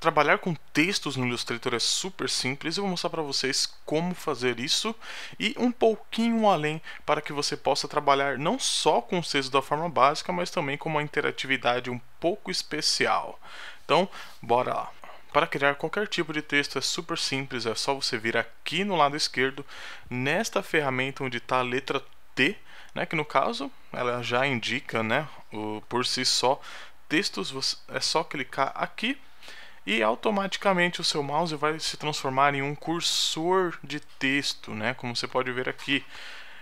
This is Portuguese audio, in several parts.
Trabalhar com textos no Illustrator é super simples, eu vou mostrar para vocês como fazer isso e um pouquinho além para que você possa trabalhar não só com os textos da forma básica, mas também com uma interatividade um pouco especial. Então, bora lá! Para criar qualquer tipo de texto é super simples, é só você vir aqui no lado esquerdo, nesta ferramenta onde está a letra T, né, que no caso ela já indica né, o, por si só textos, é só clicar aqui e automaticamente o seu mouse vai se transformar em um cursor de texto, né? Como você pode ver aqui.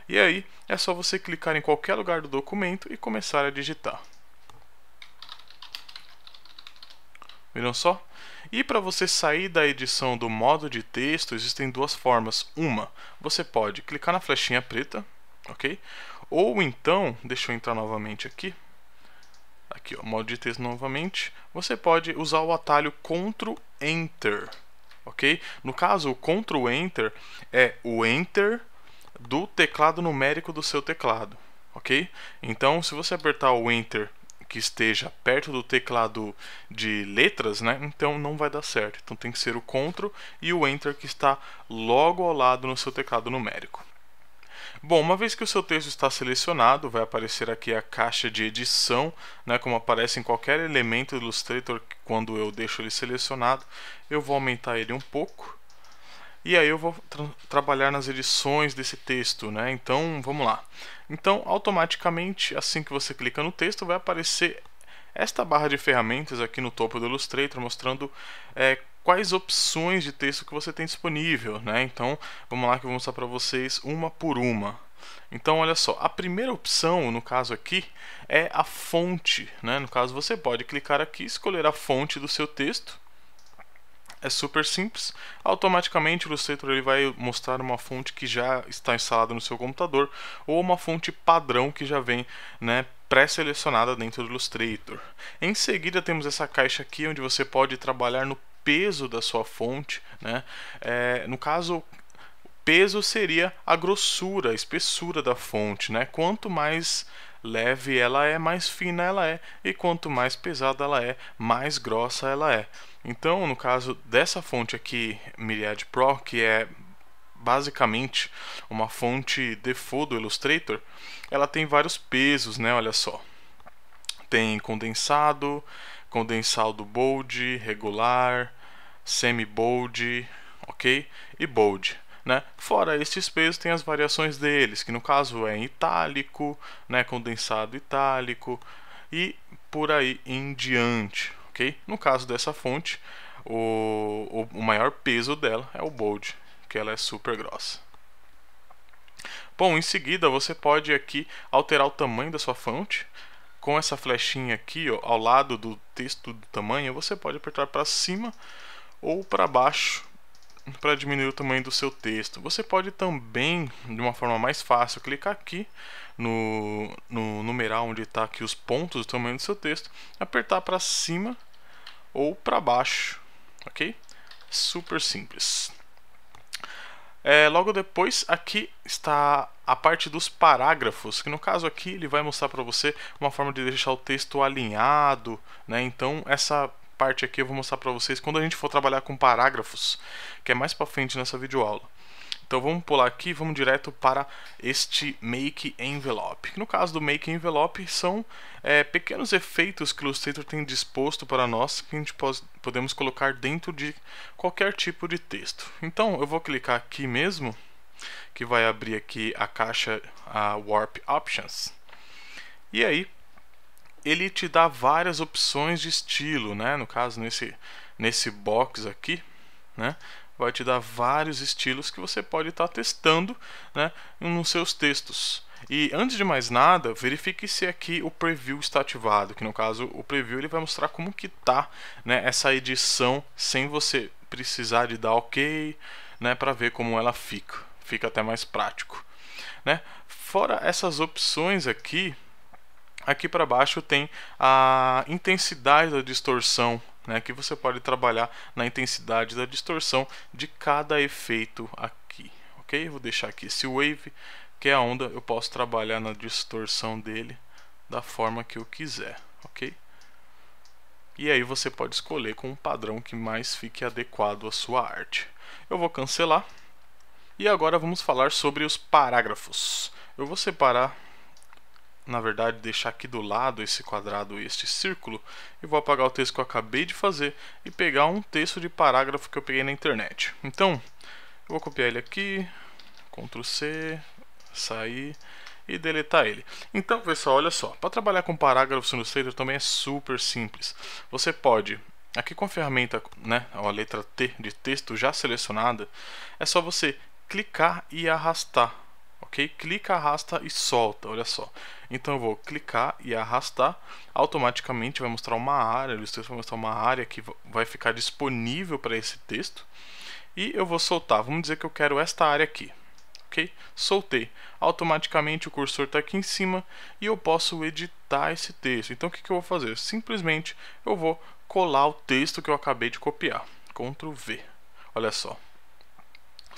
E aí é só você clicar em qualquer lugar do documento e começar a digitar. Viram só? E para você sair da edição do modo de texto, existem duas formas. Uma, você pode clicar na flechinha preta, ok? Ou então, deixa eu entrar novamente aqui, aqui, ó, modo de texto novamente, você pode usar o atalho Ctrl Enter, ok? No caso, o Ctrl Enter é o Enter do teclado numérico do seu teclado, ok? Então, se você apertar o Enter que esteja perto do teclado de letras, né? Então não vai dar certo. Então tem que ser o Ctrl e o Enter que está logo ao lado no seu teclado numérico. Bom, uma vez que o seu texto está selecionado, vai aparecer aqui a caixa de edição, né, como aparece em qualquer elemento do Illustrator quando eu deixo ele selecionado. Eu vou aumentar ele um pouco e aí eu vou tra trabalhar nas edições desse texto, né? Então, vamos lá. Então, automaticamente, assim que você clica no texto, vai aparecer esta barra de ferramentas aqui no topo do Illustrator, mostrando é, quais opções de texto que você tem disponível, né? Então, vamos lá que eu vou mostrar para vocês uma por uma. Então, olha só, a primeira opção, no caso aqui, é a fonte, né? No caso, você pode clicar aqui, escolher a fonte do seu texto. É super simples. Automaticamente o Illustrator ele vai mostrar uma fonte que já está instalada no seu computador ou uma fonte padrão que já vem, né, pré-selecionada dentro do Illustrator. Em seguida temos essa caixa aqui onde você pode trabalhar no peso da sua fonte. Né? É, no caso, o peso seria a grossura, a espessura da fonte. Né? Quanto mais leve ela é, mais fina ela é, e quanto mais pesada ela é, mais grossa ela é. Então, no caso dessa fonte aqui, Myriad Pro, que é basicamente uma fonte default do Illustrator, ela tem vários pesos, né? Olha só. Tem condensado, condensado bold, regular, semi-bold, ok? E bold. Né? Fora esses pesos, tem as variações deles, que no caso é em itálico, né? condensado itálico e por aí em diante. Okay? No caso dessa fonte, o, o, o maior peso dela é o bold, que ela é super grossa. Bom, em seguida você pode aqui alterar o tamanho da sua fonte. Com essa flechinha aqui ó, ao lado do texto do tamanho, você pode apertar para cima ou para baixo para diminuir o tamanho do seu texto. Você pode também, de uma forma mais fácil, clicar aqui no, no numeral onde está aqui os pontos do tamanho do seu texto, apertar para cima ou para baixo, ok? Super simples. É, logo depois, aqui está a parte dos parágrafos, que no caso aqui ele vai mostrar para você uma forma de deixar o texto alinhado, né? Então essa parte aqui eu vou mostrar para vocês quando a gente for trabalhar com parágrafos, que é mais para frente nessa videoaula. Então vamos pular aqui, vamos direto para este Make Envelope. No caso do Make Envelope, são é, pequenos efeitos que o Illustrator tem disposto para nós que a gente pode, podemos colocar dentro de qualquer tipo de texto. Então eu vou clicar aqui mesmo, que vai abrir aqui a caixa a Warp Options. E aí ele te dá várias opções de estilo, né? No caso, nesse, nesse box aqui, né? Vai te dar vários estilos que você pode estar tá testando né? nos seus textos. E antes de mais nada, verifique se aqui o preview está ativado, que no caso o preview ele vai mostrar como que tá né, essa edição sem você precisar de dar OK, né, para ver como ela fica. Fica até mais prático, né? Fora essas opções aqui, aqui para baixo tem a intensidade da distorção né, que você pode trabalhar na intensidade da distorção de cada efeito aqui, ok? Vou deixar aqui esse wave, que é a onda, eu posso trabalhar na distorção dele da forma que eu quiser, ok? E aí você pode escolher com um padrão que mais fique adequado à sua arte. Eu vou cancelar. E agora vamos falar sobre os parágrafos. Eu vou separar na verdade, deixar aqui do lado esse quadrado e este círculo e vou apagar o texto que eu acabei de fazer e pegar um texto de parágrafo que eu peguei na internet. Então, eu vou copiar ele aqui, Ctrl C, sair e deletar ele. Então, pessoal, olha só, para trabalhar com parágrafos no Illustrator também é super simples. Você pode Aqui com a ferramenta, né, a letra T de texto já selecionada, é só você clicar e arrastar ok? Clica, arrasta e solta, olha só. Então eu vou clicar e arrastar, automaticamente vai mostrar uma área, o texto vai mostrar uma área que vai ficar disponível para esse texto. E eu vou soltar, vamos dizer que eu quero esta área aqui, ok? Soltei. Automaticamente o cursor está aqui em cima e eu posso editar esse texto. Então o que, que eu vou fazer? Simplesmente eu vou colar o texto que eu acabei de copiar. Ctrl V. Olha só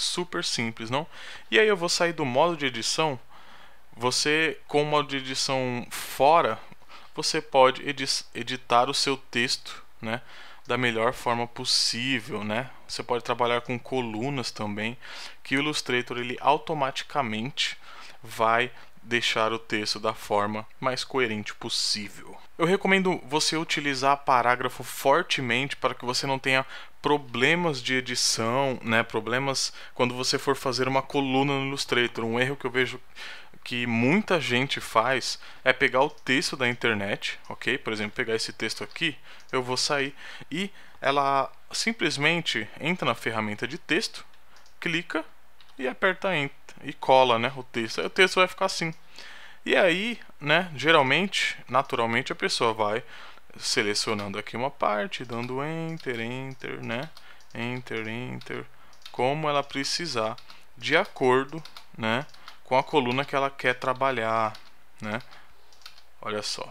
super simples, não? E aí eu vou sair do modo de edição. Você, com o modo de edição fora, você pode editar o seu texto, né? Da melhor forma possível, né? Você pode trabalhar com colunas também, que o Illustrator ele automaticamente vai deixar o texto da forma mais coerente possível. Eu recomendo você utilizar parágrafo fortemente para que você não tenha problemas de edição, né, problemas quando você for fazer uma coluna no Illustrator. Um erro que eu vejo que muita gente faz é pegar o texto da internet, ok? Por exemplo, pegar esse texto aqui, eu vou sair e ela simplesmente entra na ferramenta de texto, clica e aperta Enter e cola, né, o texto. Aí o texto vai ficar assim. E aí, né, geralmente, naturalmente a pessoa vai selecionando aqui uma parte, dando enter, enter, né? Enter, enter, como ela precisar, de acordo, né, com a coluna que ela quer trabalhar, né? Olha só.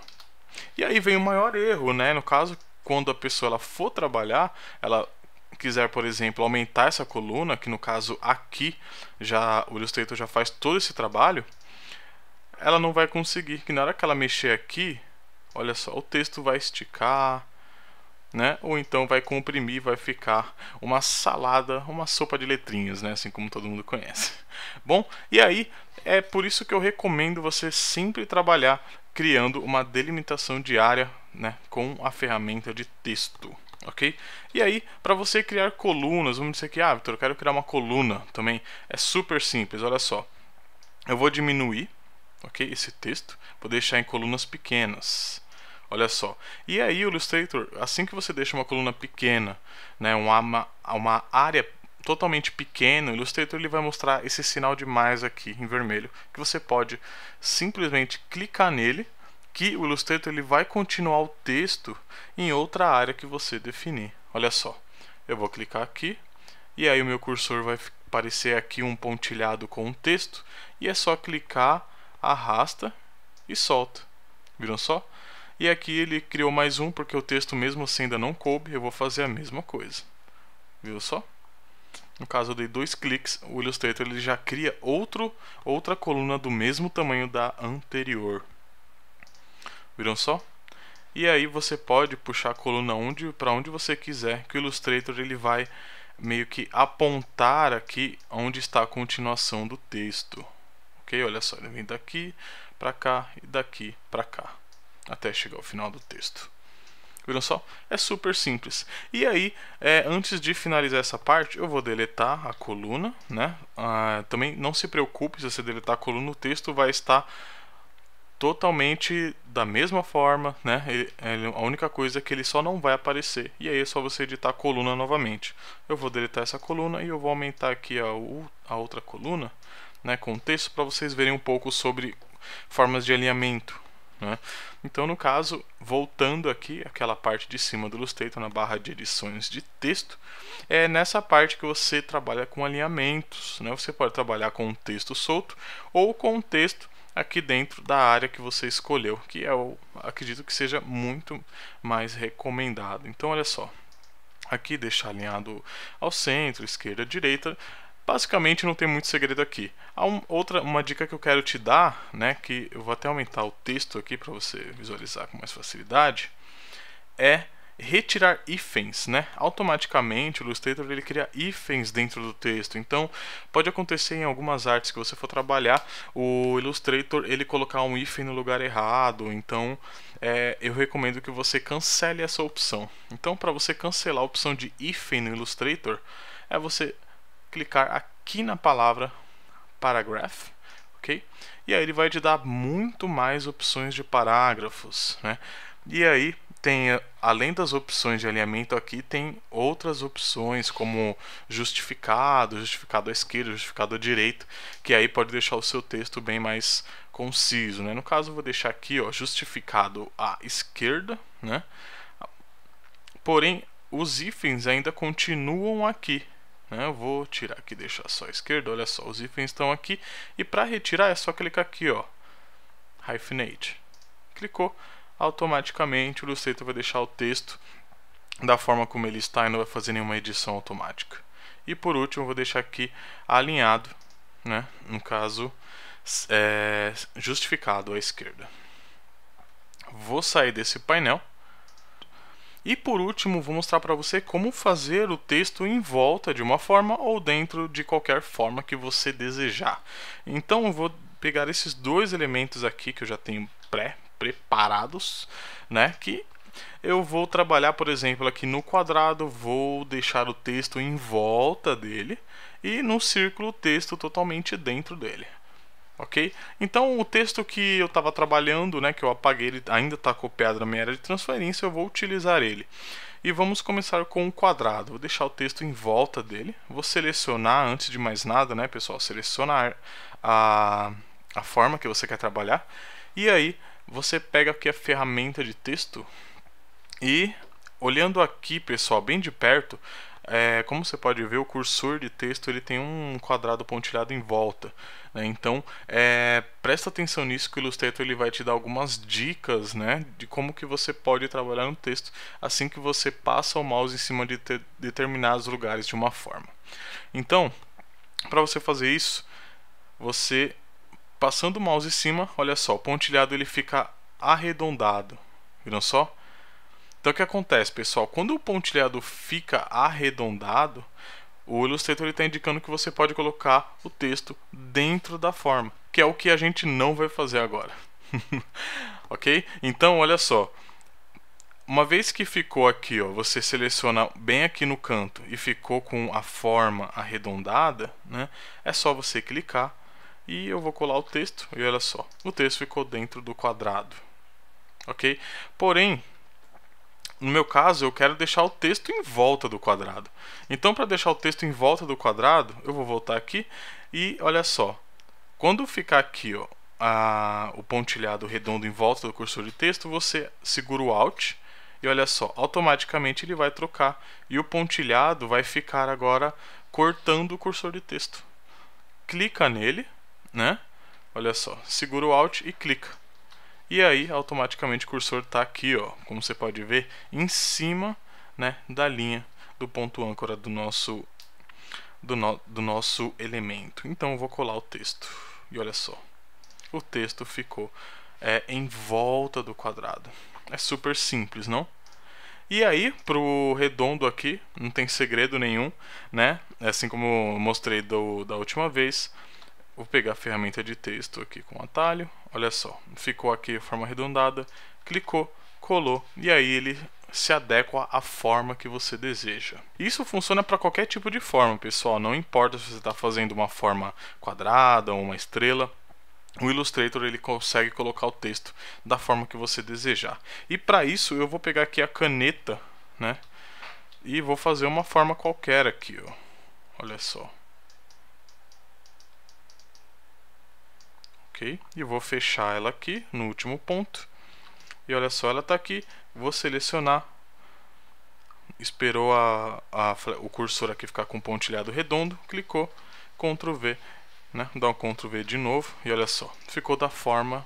E aí vem o maior erro, né? No caso, quando a pessoa ela for trabalhar, ela quiser, por exemplo, aumentar essa coluna, que no caso aqui já o Illustrator já faz todo esse trabalho, ela não vai conseguir, que na hora que ela mexer aqui, olha só, o texto vai esticar, né? Ou então vai comprimir, vai ficar uma salada, uma sopa de letrinhas, né? Assim como todo mundo conhece. Bom, e aí é por isso que eu recomendo você sempre trabalhar criando uma delimitação diária, né, com a ferramenta de texto ok? E aí, para você criar colunas, vamos dizer que, ah, Vitor, eu quero criar uma coluna também. É super simples, olha só. Eu vou diminuir, ok, esse texto, vou deixar em colunas pequenas. Olha só. E aí, o Illustrator, assim que você deixa uma coluna pequena, né, uma, uma área totalmente pequena, o Illustrator ele vai mostrar esse sinal de mais aqui em vermelho, que você pode simplesmente clicar nele Aqui o Illustrator ele vai continuar o texto em outra área que você definir. Olha só, eu vou clicar aqui e aí o meu cursor vai aparecer aqui um pontilhado com um texto e é só clicar, arrasta e solta. Viram só? E aqui ele criou mais um porque o texto mesmo assim ainda não coube, eu vou fazer a mesma coisa. Viu só? No caso eu dei dois cliques, o Illustrator ele já cria outro, outra coluna do mesmo tamanho da anterior. Viram só? E aí você pode puxar a coluna onde para onde você quiser, que o Illustrator ele vai meio que apontar aqui onde está a continuação do texto. OK? Olha só, ele vem daqui para cá e daqui para cá, até chegar ao final do texto. Viram só? É super simples. E aí, é, antes de finalizar essa parte, eu vou deletar a coluna, né? Ah, também não se preocupe se você deletar a coluna, o texto vai estar totalmente da mesma forma, né? Ele, a única coisa é que ele só não vai aparecer. E aí é só você editar a coluna novamente. Eu vou deletar essa coluna e eu vou aumentar aqui a, a outra coluna, né? Com texto para vocês verem um pouco sobre formas de alinhamento, né? Então no caso, voltando aqui aquela parte de cima do Illustrator na barra de edições de texto, é nessa parte que você trabalha com alinhamentos, né? Você pode trabalhar com um texto solto ou com um texto aqui dentro da área que você escolheu, que eu é acredito que seja muito mais recomendado. Então, olha só, aqui deixar alinhado ao centro, esquerda, direita, basicamente não tem muito segredo aqui. Há um, outra uma dica que eu quero te dar, né, que eu vou até aumentar o texto aqui para você visualizar com mais facilidade, é retirar hífens, né? Automaticamente o Illustrator ele cria hífens dentro do texto. Então, pode acontecer em algumas artes que você for trabalhar, o Illustrator ele colocar um hífen no lugar errado. Então, é, eu recomendo que você cancele essa opção. Então, para você cancelar a opção de hífen no Illustrator, é você clicar aqui na palavra paragraph, ok? E aí ele vai te dar muito mais opções de parágrafos, né? E aí tem além das opções de alinhamento aqui tem outras opções como justificado, justificado à esquerda, justificado à direita, que aí pode deixar o seu texto bem mais conciso, né? No caso vou deixar aqui, ó, justificado à esquerda, né? Porém os hífens ainda continuam aqui. Né? Eu vou tirar aqui, deixar só à esquerda. Olha só, os hífens estão aqui. E para retirar é só clicar aqui, ó, hyphenate. Clicou automaticamente o Illustrator vai deixar o texto da forma como ele está e não vai fazer nenhuma edição automática. E por último, vou deixar aqui alinhado, né? no caso, é, justificado à esquerda. Vou sair desse painel. E por último, vou mostrar para você como fazer o texto em volta de uma forma ou dentro de qualquer forma que você desejar. Então, eu vou pegar esses dois elementos aqui que eu já tenho pré preparados, né? Que eu vou trabalhar, por exemplo, aqui no quadrado, vou deixar o texto em volta dele e no círculo o texto totalmente dentro dele. Ok? Então o texto que eu estava trabalhando, né, que eu apaguei, ele ainda está copiado na minha área de transferência, eu vou utilizar ele. E vamos começar com o quadrado. Vou deixar o texto em volta dele. Vou selecionar, antes de mais nada, né, pessoal, selecionar a, a forma que você quer trabalhar. E aí você pega aqui a ferramenta de texto e olhando aqui, pessoal, bem de perto, é, como você pode ver, o cursor de texto ele tem um quadrado pontilhado em volta. Né? Então, é, presta atenção nisso que o Illustrator ele vai te dar algumas dicas né, de como que você pode trabalhar no texto assim que você passa o mouse em cima de determinados lugares de uma forma. Então, para você fazer isso, você Passando o mouse em cima, olha só, o pontilhado ele fica arredondado. Viram só? Então o que acontece, pessoal? Quando o pontilhado fica arredondado, o Illustrator está indicando que você pode colocar o texto dentro da forma, que é o que a gente não vai fazer agora. ok? Então, olha só. Uma vez que ficou aqui, ó, você seleciona bem aqui no canto e ficou com a forma arredondada, né? É só você clicar e eu vou colar o texto e olha só, o texto ficou dentro do quadrado, ok? Porém, no meu caso, eu quero deixar o texto em volta do quadrado. Então, para deixar o texto em volta do quadrado, eu vou voltar aqui e olha só, quando ficar aqui ó, a, o pontilhado redondo em volta do cursor de texto, você segura o Alt e olha só, automaticamente ele vai trocar e o pontilhado vai ficar agora cortando o cursor de texto. Clica nele né? Olha só, segura o Alt e clica. E aí, automaticamente o cursor está aqui, ó, como você pode ver, em cima, né, da linha do ponto âncora do nosso do, no, do nosso elemento. Então eu vou colar o texto. E olha só, o texto ficou é, em volta do quadrado. É super simples, não? E aí, para o redondo aqui, não tem segredo nenhum, né? Assim como mostrei do, da última vez, Vou pegar a ferramenta de texto aqui com o atalho. Olha só, ficou aqui a forma arredondada. Clicou, colou e aí ele se adequa à forma que você deseja. Isso funciona para qualquer tipo de forma, pessoal. Não importa se você está fazendo uma forma quadrada ou uma estrela. O Illustrator ele consegue colocar o texto da forma que você desejar. E para isso eu vou pegar aqui a caneta, né? E vou fazer uma forma qualquer aqui, ó. Olha só. E vou fechar ela aqui no último ponto. E olha só, ela está aqui. Vou selecionar. Esperou a, a, o cursor aqui ficar com o pontilhado redondo. Clicou. Ctrl V. Né? Dá um Ctrl V de novo. E olha só. Ficou da forma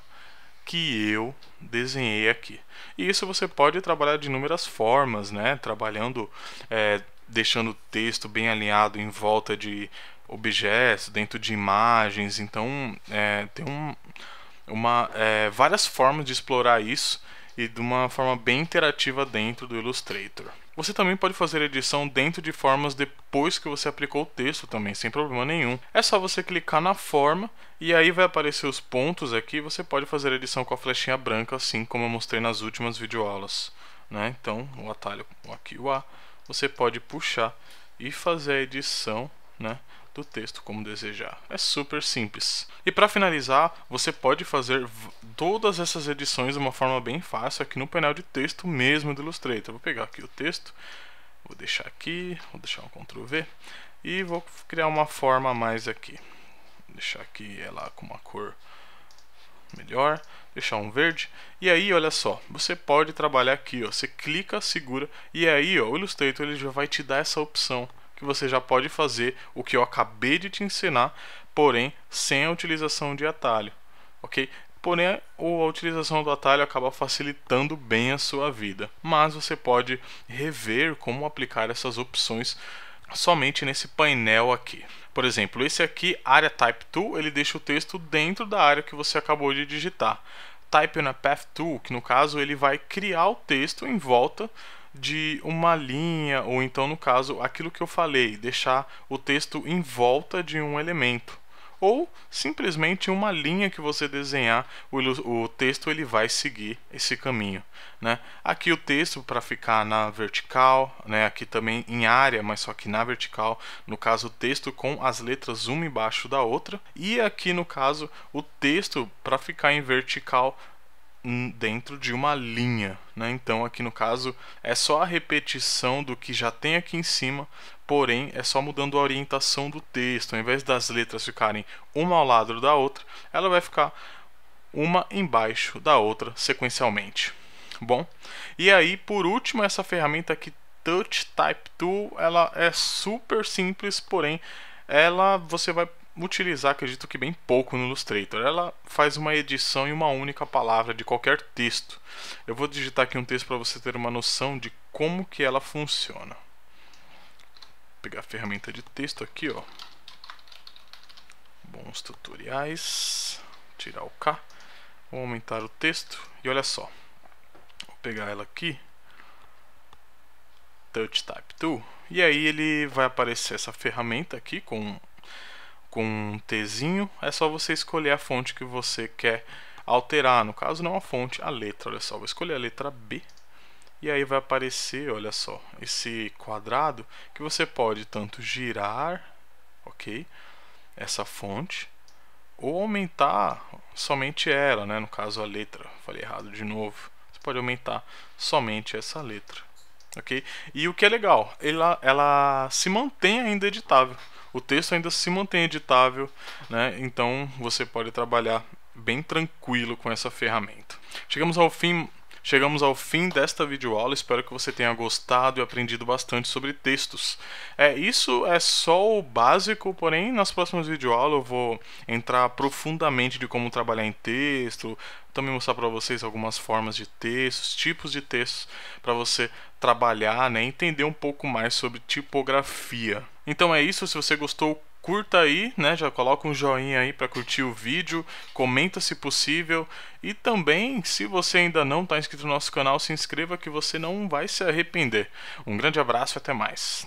que eu desenhei aqui. E isso você pode trabalhar de inúmeras formas, né? Trabalhando, é, deixando o texto bem alinhado em volta de objetos, dentro de imagens. Então, é, tem um, uma, é, várias formas de explorar isso e de uma forma bem interativa dentro do Illustrator. Você também pode fazer edição dentro de formas depois que você aplicou o texto também, sem problema nenhum. É só você clicar na forma e aí vai aparecer os pontos aqui. Você pode fazer edição com a flechinha branca, assim como eu mostrei nas últimas videoaulas. Né? Então, o atalho aqui, o A, você pode puxar e fazer a edição né, do texto como desejar. É super simples. E para finalizar, você pode fazer todas essas edições de uma forma bem fácil aqui no painel de texto mesmo do Illustrator. Vou pegar aqui o texto, vou deixar aqui, vou deixar um Ctrl V e vou criar uma forma a mais aqui. Vou deixar aqui ela com uma cor melhor, deixar um verde. E aí, olha só, você pode trabalhar aqui, ó, você clica, segura e aí, ó, o Illustrator ele já vai te dar essa opção que você já pode fazer o que eu acabei de te ensinar, porém sem a utilização de atalho, ok? Porém, a utilização do atalho acaba facilitando bem a sua vida, mas você pode rever como aplicar essas opções somente nesse painel aqui. Por exemplo, esse aqui, área type tool, ele deixa o texto dentro da área que você acabou de digitar. Type a path tool, que no caso ele vai criar o texto em volta de uma linha, ou então, no caso, aquilo que eu falei, deixar o texto em volta de um elemento. Ou simplesmente uma linha que você desenhar, o, o texto ele vai seguir esse caminho. Né? Aqui o texto para ficar na vertical, né? aqui também em área, mas só que na vertical, no caso o texto com as letras uma embaixo da outra. E aqui no caso o texto para ficar em vertical dentro de uma linha. Né? Então, aqui no caso, é só a repetição do que já tem aqui em cima, porém, é só mudando a orientação do texto. Ao invés das letras ficarem uma ao lado da outra, ela vai ficar uma embaixo da outra sequencialmente. Bom, e aí, por último, essa ferramenta aqui, Touch Type Tool, ela é super simples, porém, ela você vai utilizar, acredito que bem pouco no Illustrator. Ela faz uma edição em uma única palavra de qualquer texto. Eu vou digitar aqui um texto para você ter uma noção de como que ela funciona. Vou pegar a ferramenta de texto aqui, ó. Bons tutoriais. Tirar o K. Vou aumentar o texto e olha só. Vou pegar ela aqui. Touch Type Tool. E aí ele vai aparecer essa ferramenta aqui com com um Tzinho, é só você escolher a fonte que você quer alterar. No caso, não a fonte, a letra. Olha só, vou escolher a letra B. E aí vai aparecer, olha só, esse quadrado que você pode tanto girar, ok? Essa fonte, ou aumentar somente ela, né? No caso, a letra. Falei errado de novo. Você pode aumentar somente essa letra, ok? E o que é legal, ela, ela se mantém ainda editável o texto ainda se mantém editável, né? então você pode trabalhar bem tranquilo com essa ferramenta. Chegamos ao fim Chegamos ao fim desta videoaula, espero que você tenha gostado e aprendido bastante sobre textos. É, isso é só o básico, porém nas próximas videoaulas eu vou entrar profundamente de como trabalhar em texto, também mostrar para vocês algumas formas de textos, tipos de textos para você trabalhar, né, entender um pouco mais sobre tipografia. Então é isso, se você gostou, curta aí, né? Já coloca um joinha aí para curtir o vídeo, comenta se possível e também, se você ainda não está inscrito no nosso canal, se inscreva que você não vai se arrepender. Um grande abraço e até mais.